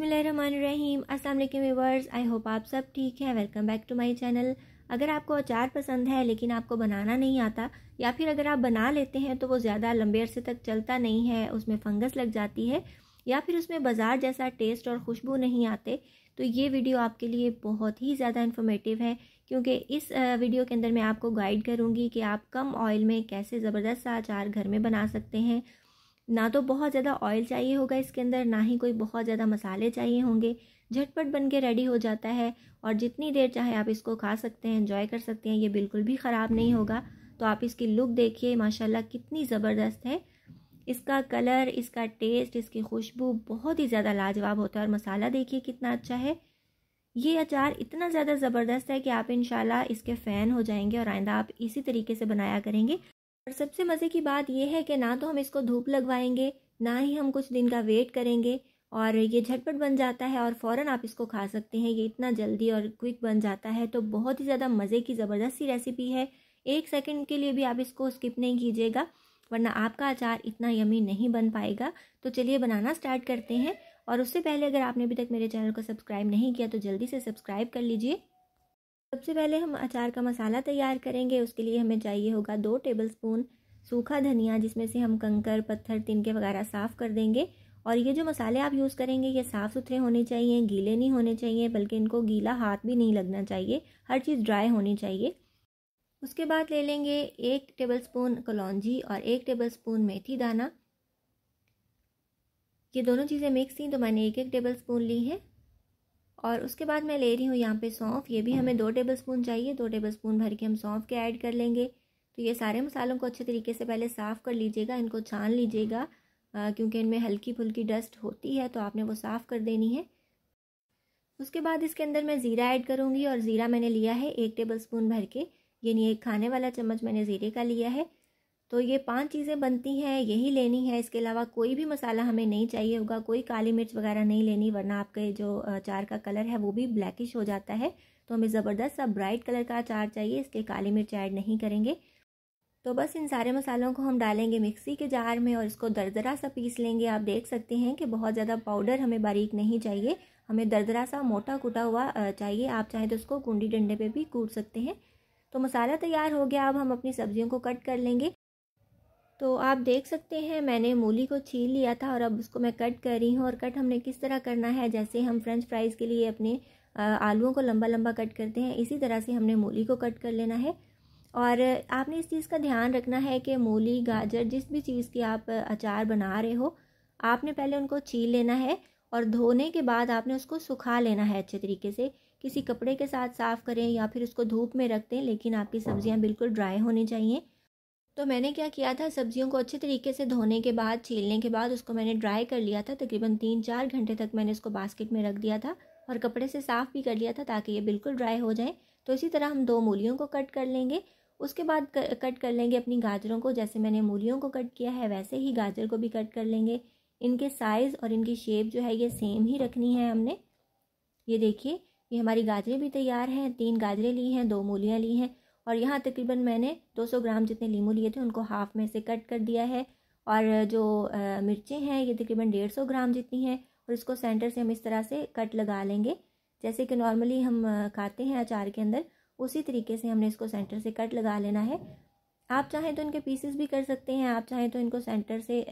बसमीम अस्सलाम वालेकुम व्यूवर्स आई होप आप सब ठीक है welcome back to my channel अगर आपको अचार पसंद है लेकिन आपको बनाना नहीं आता या फिर अगर आप बना लेते हैं तो वो ज़्यादा लंबे अरसे तक चलता नहीं है उसमें फंगस लग जाती है या फिर उसमें बाजार जैसा टेस्ट और खुशबू नहीं आते तो ये वीडियो आपके लिए बहुत ही ज़्यादा इन्फॉर्मेटिव है क्योंकि इस वीडियो के अंदर मैं आपको गाइड करूँगी कि आप कम ऑयल में कैसे ज़बरदस्त सा अचार घर में बना सकते हैं ना तो बहुत ज़्यादा ऑयल चाहिए होगा इसके अंदर ना ही कोई बहुत ज़्यादा मसाले चाहिए होंगे झटपट बन के रेडी हो जाता है और जितनी देर चाहे आप इसको खा सकते हैं इन्जॉय कर सकते हैं ये बिल्कुल भी ख़राब नहीं होगा तो आप इसकी लुक देखिए माशाल्लाह कितनी ज़बरदस्त है इसका कलर इसका टेस्ट इसकी खुशबू बहुत ही ज़्यादा लाजवाब होता है और मसाला देखिए कितना अच्छा है ये अचार इतना ज़्यादा ज़बरदस्त है कि आप इन इसके फ़ैन हो जाएंगे और आइंदा आप इसी तरीके से बनाया करेंगे और सबसे मज़े की बात यह है कि ना तो हम इसको धूप लगवाएंगे ना ही हम कुछ दिन का वेट करेंगे और ये झटपट बन जाता है और फ़ौरन आप इसको खा सकते हैं ये इतना जल्दी और क्विक बन जाता है तो बहुत ही ज़्यादा मज़े की ज़बरदस्त सी रेसिपी है एक सेकंड के लिए भी आप इसको स्किप नहीं कीजिएगा वरना आपका अचार इतना यमी नहीं बन पाएगा तो चलिए बनाना स्टार्ट करते हैं और उससे पहले अगर आपने अभी तक मेरे चैनल को सब्सक्राइब नहीं किया तो जल्दी से सब्सक्राइब कर लीजिए सबसे पहले हम अचार का मसाला तैयार करेंगे उसके लिए हमें चाहिए होगा दो टेबल स्पून सूखा धनिया जिसमें से हम कंकर पत्थर तिनके वगैरह साफ़ कर देंगे और ये जो मसाले आप यूज़ करेंगे ये साफ़ सुथरे होने चाहिए गीले नहीं होने चाहिए बल्कि इनको गीला हाथ भी नहीं लगना चाहिए हर चीज़ ड्राई होनी चाहिए उसके बाद ले लेंगे एक टेबल स्पून कलौजी और एक टेबल स्पून मेथी दाना ये दोनों चीज़ें मिक्स थी तो मैंने एक एक टेबल स्पून ली है और उसके बाद मैं ले रही हूँ यहाँ पे सौंफ ये भी हमें दो टेबल स्पून चाहिए दो टेबल स्पून भर के हम सौंफ के ऐड कर लेंगे तो ये सारे मसालों को अच्छे तरीके से पहले साफ़ कर लीजिएगा इनको छान लीजिएगा क्योंकि इनमें हल्की फुल्की डस्ट होती है तो आपने वो साफ़ कर देनी है उसके बाद इसके अंदर मैं ज़ीरा ऐड करूँगी और ज़ीरा मैंने लिया है एक टेबल स्पून भर के यानी एक खाने वाला चम्मच मैंने ज़ीरे का लिया है तो ये पांच चीज़ें बनती हैं यही लेनी है इसके अलावा कोई भी मसाला हमें नहीं चाहिए होगा कोई काली मिर्च वगैरह नहीं लेनी वरना आपके जो अचार का कलर है वो भी ब्लैकिश हो जाता है तो हमें ज़बरदस्त सा ब्राइट कलर का अचार चाहिए इसके काली मिर्च ऐड नहीं करेंगे तो बस इन सारे मसालों को हम डालेंगे मिक्सी के जार में और इसको दरदरा सा पीस लेंगे आप देख सकते हैं कि बहुत ज़्यादा पाउडर हमें बारीक नहीं चाहिए हमें दरदरा सा मोटा कूटा हुआ चाहिए आप चाहें तो उसको कुंडी डंडे पे भी कूट सकते हैं तो मसाला तैयार हो गया अब हम अपनी सब्जियों को कट कर लेंगे तो आप देख सकते हैं मैंने मूली को छील लिया था और अब उसको मैं कट कर रही हूँ और कट हमने किस तरह करना है जैसे हम फ्रेंच फ्राइज़ के लिए अपने आलूओं को लंबा लंबा कट करते हैं इसी तरह से हमने मूली को कट कर लेना है और आपने इस चीज़ का ध्यान रखना है कि मूली गाजर जिस भी चीज़ की आप अचार बना रहे हो आपने पहले उनको छील लेना है और धोने के बाद आपने उसको सुखा लेना है अच्छे तरीके से किसी कपड़े के साथ साफ़ करें या फिर उसको धूप में रख दें लेकिन आपकी सब्ज़ियाँ बिल्कुल ड्राई होनी चाहिए तो मैंने क्या किया था सब्जियों को अच्छे तरीके से धोने के बाद छीलने के बाद उसको मैंने ड्राई कर लिया था तकरीबन तीन चार घंटे तक मैंने इसको बास्केट में रख दिया था और कपड़े से साफ़ भी कर लिया था ताकि ये बिल्कुल ड्राई हो जाए तो इसी तरह हम दो मूलियों को कट कर लेंगे उसके बाद कट कर लेंगे अपनी गाजरों को जैसे मैंने मूलियों को कट किया है वैसे ही गाजर को भी कट कर लेंगे इनके साइज़ और इनकी शेप जो है ये सेम ही रखनी है हमने ये देखिए ये हमारी गाजरें भी तैयार हैं तीन गाजरें ली हैं दो मूलियाँ ली हैं और यहाँ तकरीबन मैंने 200 ग्राम जितने लीमू लिए थे उनको हाफ़ में से कट कर दिया है और जो मिर्चें हैं ये तकरीबन डेढ़ सौ ग्राम जितनी हैं और इसको सेंटर से हम इस तरह से कट लगा लेंगे जैसे कि नॉर्मली हम खाते हैं अचार के अंदर उसी तरीके से हमने इसको सेंटर से कट लगा लेना है आप चाहें तो इनके पीसेस भी कर सकते हैं आप चाहें तो इनको सेंटर से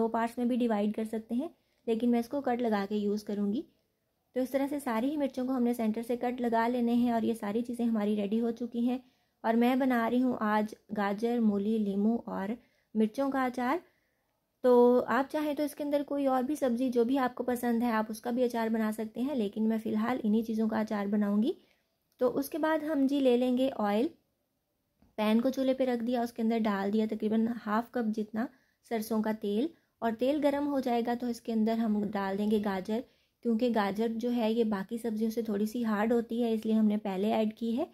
दो पार्ट्स में भी डिवाइड कर सकते हैं लेकिन मैं इसको कट लगा के यूज़ करूँगी तो इस तरह से सारी ही मिर्चों को हमने सेंटर से कट लगा लेने हैं और ये सारी चीज़ें हमारी रेडी हो चुकी हैं और मैं बना रही हूँ आज गाजर मूली लीमू और मिर्चों का अचार तो आप चाहें तो इसके अंदर कोई और भी सब्ज़ी जो भी आपको पसंद है आप उसका भी अचार बना सकते हैं लेकिन मैं फ़िलहाल इन्हीं चीज़ों का अचार बनाऊँगी तो उसके बाद हम जी ले लेंगे ऑयल पैन को चूल्हे पे रख दिया उसके अंदर डाल दिया तकरीबन हाफ कप जितना सरसों का तेल और तेल गर्म हो जाएगा तो इसके अंदर हम डाल देंगे गाजर क्योंकि गाजर जो है ये बाकी सब्जियों से थोड़ी सी हार्ड होती है इसलिए हमने पहले ऐड की है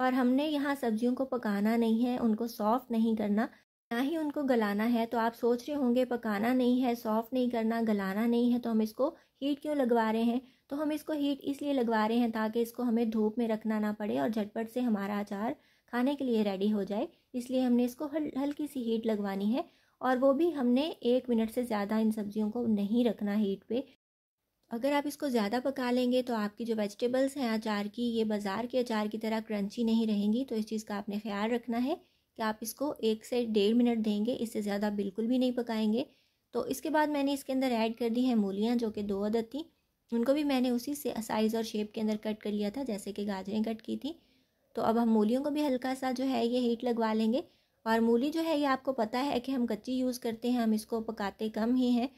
और हमने यहाँ सब्जियों को पकाना नहीं है उनको सॉफ्ट नहीं करना ना ही उनको गलाना है तो आप सोच रहे होंगे पकाना नहीं है सॉफ्ट नहीं करना गलाना नहीं है तो हम इसको हीट क्यों लगवा रहे हैं तो हम इसको हीट इसलिए लगवा रहे हैं ताकि इसको हमें धूप में रखना ना पड़े और झटपट से हमारा अचार खाने के लिए रेडी हो जाए इसलिए हमने इसको हल हल्की सी हीट लगवानी है और वो भी हमने एक मिनट से ज़्यादा इन सब्जियों को नहीं रखना हीट पे अगर आप इसको ज़्यादा पका लेंगे तो आपकी जो वेजिटेबल्स हैं अचार की ये बाज़ार के अचार की तरह क्रंची नहीं रहेंगी तो इस चीज़ का आपने ख्याल रखना है कि आप इसको एक से डेढ़ मिनट देंगे इससे ज़्यादा बिल्कुल भी नहीं पकाएंगे तो इसके बाद मैंने इसके अंदर ऐड कर दी है मूलियाँ जो कि दो अदद थी उनको भी मैंने उसी से साइज़ और शेप के अंदर कट कर लिया था जैसे कि गाजरें कट की थी तो अब हम मूलियों को भी हल्का सा जो है ये हीट लगवा लेंगे और मूली जो है ये आपको पता है कि हम कच्ची यूज़ करते हैं हम इसको पकाते कम ही हैं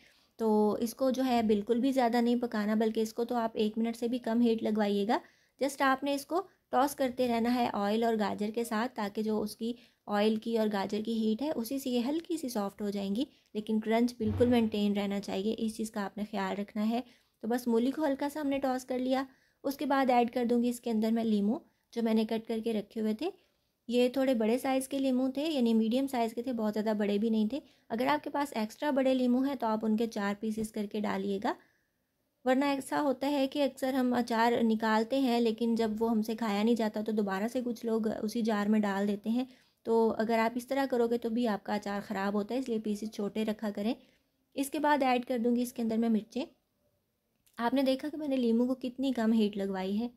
तो इसको जो है बिल्कुल भी ज़्यादा नहीं पकाना बल्कि इसको तो आप एक मिनट से भी कम हीट लगवाइएगा जस्ट आपने इसको टॉस करते रहना है ऑयल और गाजर के साथ ताकि जो उसकी ऑयल की और गाजर की हीट है उसी से ये हल्की सी सॉफ्ट हो जाएंगी लेकिन क्रंच बिल्कुल मेंटेन रहना चाहिए इस चीज़ का आपने ख्याल रखना है तो बस मूली को हल्का सा हमने टॉस कर लिया उसके बाद ऐड कर दूंगी इसके अंदर मैं लीमू जो मैंने कट करके रखे हुए थे ये थोड़े बड़े साइज़ के लीमू थे यानी मीडियम साइज़ के थे बहुत ज़्यादा बड़े भी नहीं थे अगर आपके पास एक्स्ट्रा बड़े लीमू हैं तो आप उनके चार पीसेस करके डालिएगा वरना ऐसा होता है कि अक्सर हम अचार निकालते हैं लेकिन जब वो हमसे खाया नहीं जाता तो दोबारा से कुछ लोग उसी जार में डाल देते हैं तो अगर आप इस तरह करोगे तो भी आपका अचार ख़राब होता है इसलिए पीसेस छोटे रखा करें इसके बाद ऐड कर दूंगी इसके अंदर मैं मिर्चें आपने देखा कि मैंने लीमू को कितनी कम हीट लगवाई है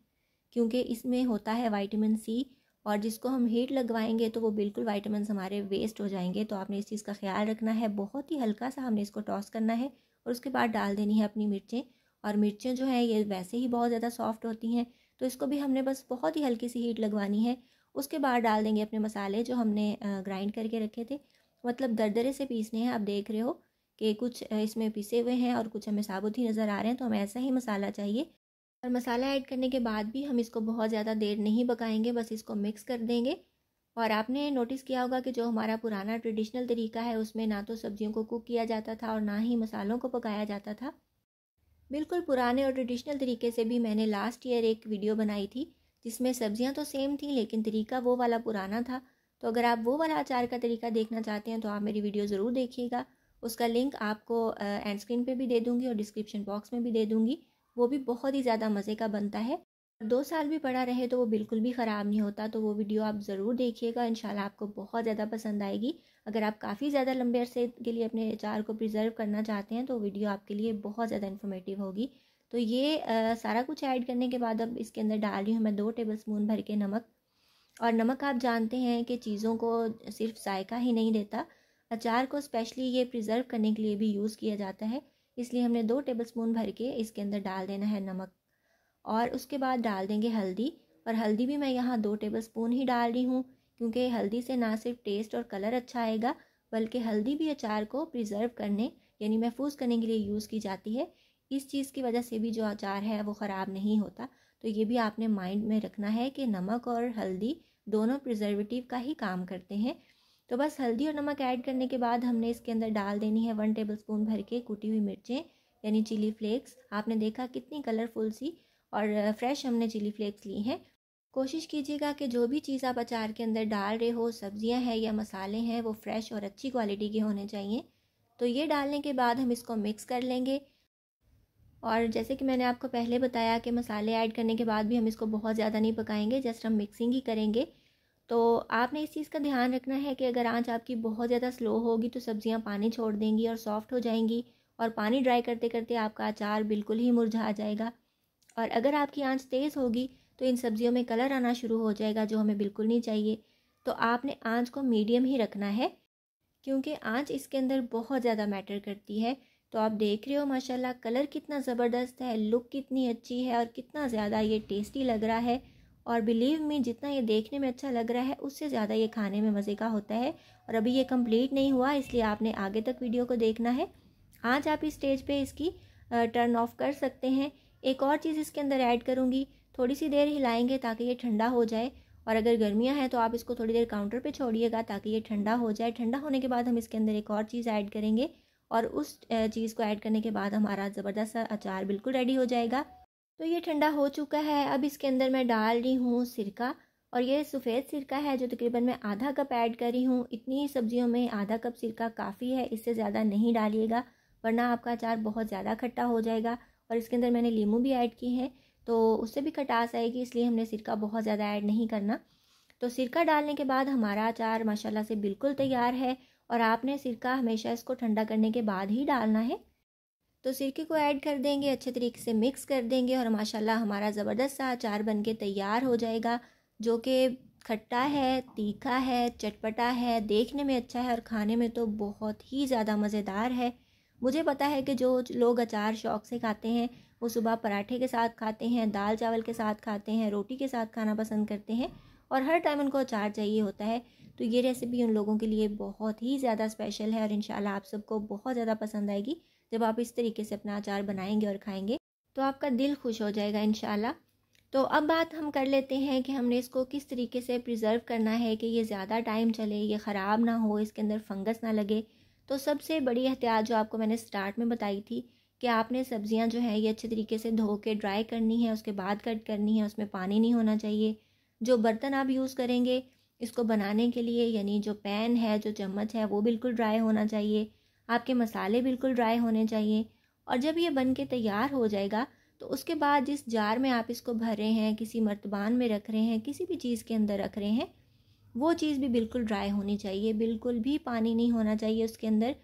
क्योंकि इसमें होता है वाइटामिन सी और जिसको हम हीट लगवाएंगे तो वो बिल्कुल वाइटामस हमारे वेस्ट हो जाएंगे तो आपने इस चीज़ का ख्याल रखना है बहुत ही हल्का सा हमने इसको टॉस करना है और उसके बाद डाल देनी है अपनी मिर्चें और मिर्चें जो है ये वैसे ही बहुत ज़्यादा सॉफ्ट होती हैं तो इसको भी हमने बस बहुत ही हल्की सी हीट लगवानी है उसके बाद डाल देंगे अपने मसाले जो हमने ग्राइंड करके रखे थे मतलब दरदरे से पीसने हैं आप देख रहे हो कि कुछ इसमें पीसे हुए हैं और कुछ हमें साबुत ही नज़र आ रहे हैं तो हमें ऐसा ही मसाला चाहिए और मसाला ऐड करने के बाद भी हम इसको बहुत ज़्यादा देर नहीं पकाएंगे बस इसको मिक्स कर देंगे और आपने नोटिस किया होगा कि जो हमारा पुराना ट्रेडिशनल तरीका है उसमें ना तो सब्जियों को कुक किया जाता था और ना ही मसालों को पकाया जाता था बिल्कुल पुराने और ट्रेडिशनल तरीके से भी मैंने लास्ट ईयर एक वीडियो बनाई थी जिसमें सब्जियां तो सेम थी लेकिन तरीका वो वाला पुराना था तो अगर आप वो वाला अचार का तरीका देखना चाहते हैं तो आप मेरी वीडियो ज़रूर देखिएगा उसका लिंक आपको एंड स्क्रीन पर भी दे दूँगी और डिस्क्रिप्शन बॉक्स में भी दे दूँगी वो भी बहुत ही ज़्यादा मज़े का बनता है दो साल भी पड़ा रहे तो वो बिल्कुल भी ख़राब नहीं होता तो वो वीडियो आप ज़रूर देखिएगा इन आपको बहुत ज़्यादा पसंद आएगी अगर आप काफ़ी ज़्यादा लंबे अरसे के लिए अपने अचार को प्रिजर्व करना चाहते हैं तो वीडियो आपके लिए बहुत ज़्यादा इन्फॉर्मेटिव होगी तो ये आ, सारा कुछ ऐड करने के बाद अब इसके अंदर डाल रही हूँ मैं दो टेबल स्पून भर के नमक और नमक आप जानते हैं कि चीज़ों को सिर्फ जायका ही नहीं देता अचार को स्पेशली ये प्रिजर्व करने के लिए भी यूज़ किया जाता है इसलिए हमने दो टेबलस्पून भर के इसके अंदर डाल देना है नमक और उसके बाद डाल देंगे हल्दी और हल्दी भी मैं यहाँ दो टेबलस्पून ही डाल रही हूँ क्योंकि हल्दी से ना सिर्फ टेस्ट और कलर अच्छा आएगा बल्कि हल्दी भी अचार को प्रिजर्व करने यानी महफूज करने के लिए यूज़ की जाती है इस चीज़ की वजह से भी जो अचार है वो ख़राब नहीं होता तो ये भी आपने माइंड में रखना है कि नमक और हल्दी दोनों प्रिजर्वेटिव का ही काम करते हैं तो बस हल्दी और नमक ऐड करने के बाद हमने इसके अंदर डाल देनी है वन टेबल स्पून भर के कूटी हुई मिर्चें यानी चिली फ्लेक्स आपने देखा कितनी कलरफुल सी और फ्रेश हमने चिली फ्लेक्स ली हैं कोशिश कीजिएगा कि जो भी चीज़ आप अचार के अंदर डाल रहे हो सब्जियां हैं या मसाले हैं वो फ्रेश और अच्छी क्वालिटी के होने चाहिए तो ये डालने के बाद हम इसको मिक्स कर लेंगे और जैसे कि मैंने आपको पहले बताया कि मसाले ऐड करने के बाद भी हम इसको बहुत ज़्यादा नहीं पकाएंगे जस्ट हम मिक्सिंग ही करेंगे तो आपने इस चीज़ का ध्यान रखना है कि अगर आंच आपकी बहुत ज़्यादा स्लो होगी तो सब्ज़ियाँ पानी छोड़ देंगी और सॉफ्ट हो जाएंगी और पानी ड्राई करते करते आपका अचार बिल्कुल ही मुरझा जाएगा और अगर आपकी आंच तेज़ होगी तो इन सब्ज़ियों में कलर आना शुरू हो जाएगा जो हमें बिल्कुल नहीं चाहिए तो आपने आँच को मीडियम ही रखना है क्योंकि आँच इसके अंदर बहुत ज़्यादा मैटर करती है तो आप देख रहे हो माशाल्लाह कलर कितना ज़बरदस्त है लुक कितनी अच्छी है और कितना ज़्यादा ये टेस्टी लग रहा है और बिलीव में जितना ये देखने में अच्छा लग रहा है उससे ज़्यादा ये खाने में मज़े का होता है और अभी ये कंप्लीट नहीं हुआ इसलिए आपने आगे तक वीडियो को देखना है आज आप इस स्टेज पे इसकी टर्न ऑफ कर सकते हैं एक और चीज़ इसके अंदर ऐड करूँगी थोड़ी सी देर हिलाएंगे ताकि ये ठंडा हो जाए और अगर गर्मियाँ हैं तो आप इसको थोड़ी देर काउंटर पर छोड़िएगा ताकि ये ठंडा हो जाए ठंडा होने के बाद हम इसके अंदर एक और चीज़ ऐड करेंगे और उस चीज़ को ऐड करने के बाद हमारा ज़बरदस्त अचार बिल्कुल रेडी हो जाएगा तो ये ठंडा हो चुका है अब इसके अंदर मैं डाल रही हूँ सिरका और ये सफ़ेद सिरका है जो तकरीबन मैं आधा कप ऐड कर रही हूँ इतनी सब्जियों में आधा कप सिरका काफ़ी है इससे ज़्यादा नहीं डालिएगा वरना आपका अचार बहुत ज़्यादा खट्टा हो जाएगा और इसके अंदर मैंने लीमू भी ऐड की है तो उससे भी खटास आएगी इसलिए हमने सिरका बहुत ज़्यादा ऐड नहीं करना तो सिरका डालने के बाद हमारा अचार माशाल्लाह से बिल्कुल तैयार है और आपने सिरका हमेशा इसको ठंडा करने के बाद ही डालना है तो सिरके को ऐड कर देंगे अच्छे तरीके से मिक्स कर देंगे और माशाल्लाह हमारा ज़बरदस्त सा अचार बन के तैयार हो जाएगा जो कि खट्टा है तीखा है चटपटा है देखने में अच्छा है और खाने में तो बहुत ही ज़्यादा मज़ेदार है मुझे पता है कि जो लोग अचार शौक से खाते हैं वो सुबह पराठे के साथ खाते हैं दाल चावल के साथ खाते हैं रोटी के साथ खाना पसंद करते हैं और हर टाइम उनको अचार चाहिए होता है तो ये रेसिपी उन लोगों के लिए बहुत ही ज़्यादा स्पेशल है और इन आप सबको बहुत ज़्यादा पसंद आएगी जब आप इस तरीके से अपना अचार बनाएंगे और खाएंगे तो आपका दिल खुश हो जाएगा इन तो अब बात हम कर लेते हैं कि हमने इसको किस तरीके से प्रिजर्व करना है कि ये ज़्यादा टाइम चले ये ख़राब ना हो इसके अंदर फंगस ना लगे तो सबसे बड़ी एहतियात जो आपको मैंने स्टार्ट में बताई थी कि आपने सब्जियां जो हैं ये अच्छे तरीके से धो के ड्राई करनी है उसके बाद कट करनी है उसमें पानी नहीं होना चाहिए जो बर्तन आप यूज़ करेंगे इसको बनाने के लिए यानी जो पैन है जो चम्मच है वो बिल्कुल ड्राई होना चाहिए आपके मसाले बिल्कुल ड्राई होने चाहिए और जब ये बन के तैयार हो जाएगा तो उसके बाद जिस जार में आप इसको भर रहे हैं किसी मर्तबान में रख रहे हैं किसी भी चीज़ के अंदर रख रहे हैं वो चीज़ भी बिल्कुल ड्राई होनी चाहिए बिल्कुल भी पानी नहीं होना चाहिए उसके अंदर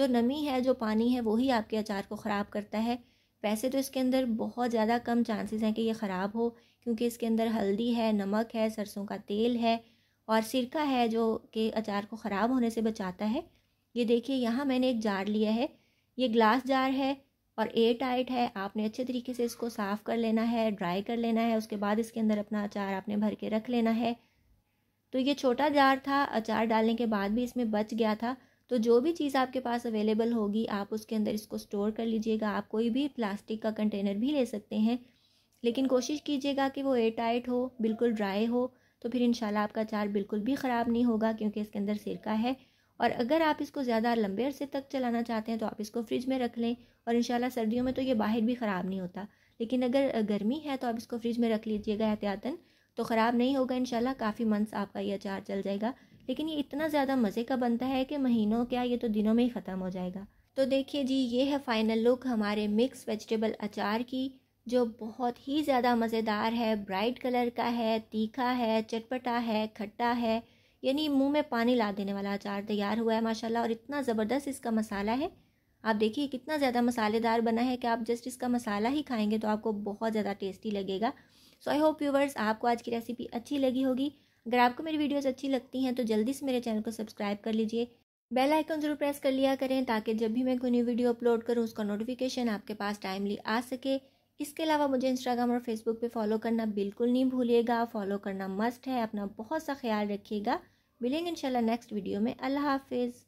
जो नमी है जो पानी है वही आपके अचार को ख़राब करता है वैसे तो इसके अंदर बहुत ज़्यादा कम चांसेस हैं कि ये ख़राब हो क्योंकि इसके अंदर हल्दी है नमक है सरसों का तेल है और सिरका है जो कि अचार को ख़राब होने से बचाता है ये देखिए यहाँ मैंने एक जार लिया है ये ग्लास जार है और एयर टाइट है आपने अच्छे तरीके से इसको साफ़ कर लेना है ड्राई कर लेना है उसके बाद इसके अंदर अपना अचार आपने भर के रख लेना है तो ये छोटा जार था अचार डालने के बाद भी इसमें बच गया था तो जो भी चीज़ आपके पास अवेलेबल होगी आप उसके अंदर इसको स्टोर कर लीजिएगा आप कोई भी प्लास्टिक का कंटेनर भी ले सकते हैं लेकिन कोशिश कीजिएगा कि वो एयर टाइट हो बिल्कुल ड्राई हो तो फिर इंशाल्लाह आपका अचार बिल्कुल भी ख़राब नहीं होगा क्योंकि इसके अंदर सिरका है और अगर आप इसको ज़्यादा लंबे अरसे तक चलाना चाहते हैं तो आप इसको फ्रिज में रख लें और इन सर्दियों में तो ये बाहर भी ख़राब नहीं होता लेकिन अगर गर्मी है तो आप इसको फ्रिज में रख लीजिएगा एहतियातन तो ख़राब नहीं होगा इन काफ़ी मंथ्स आपका ये अचार चल जाएगा लेकिन ये इतना ज़्यादा मज़े का बनता है कि महीनों क्या ये तो दिनों में ही ख़त्म हो जाएगा तो देखिए जी ये है फाइनल लुक हमारे मिक्स वेजिटेबल अचार की जो बहुत ही ज़्यादा मज़ेदार है ब्राइट कलर का है तीखा है चटपटा है खट्टा है यानी मुंह में पानी ला देने वाला अचार तैयार हुआ है माशाला और इतना ज़बरदस्त इसका मसाला है आप देखिए कितना ज़्यादा मसालेदार बना है कि आप जस्ट इसका मसाला ही खाएंगे तो आपको बहुत ज़्यादा टेस्टी लगेगा सो आई होप व्यूवर्स आपको आज की रेसिपी अच्छी लगी होगी अगर आपको मेरी वीडियोस अच्छी लगती हैं तो जल्दी से मेरे चैनल को सब्सक्राइब कर लीजिए बेल आइकन ज़रूर प्रेस कर लिया करें ताकि जब भी मैं कोई न्यू वीडियो अपलोड करूँ उसका नोटिफिकेशन आपके पास टाइमली आ सके इसके अलावा मुझे इंस्टाग्राम और फेसबुक पे फॉलो करना बिल्कुल नहीं भूलिएगा फॉलो करना मस्ट है अपना बहुत सा ख्याल रखिएगा मिलेंगे इंशाल्लाह नेक्स्ट वीडियो में अल्लाह हाफिज़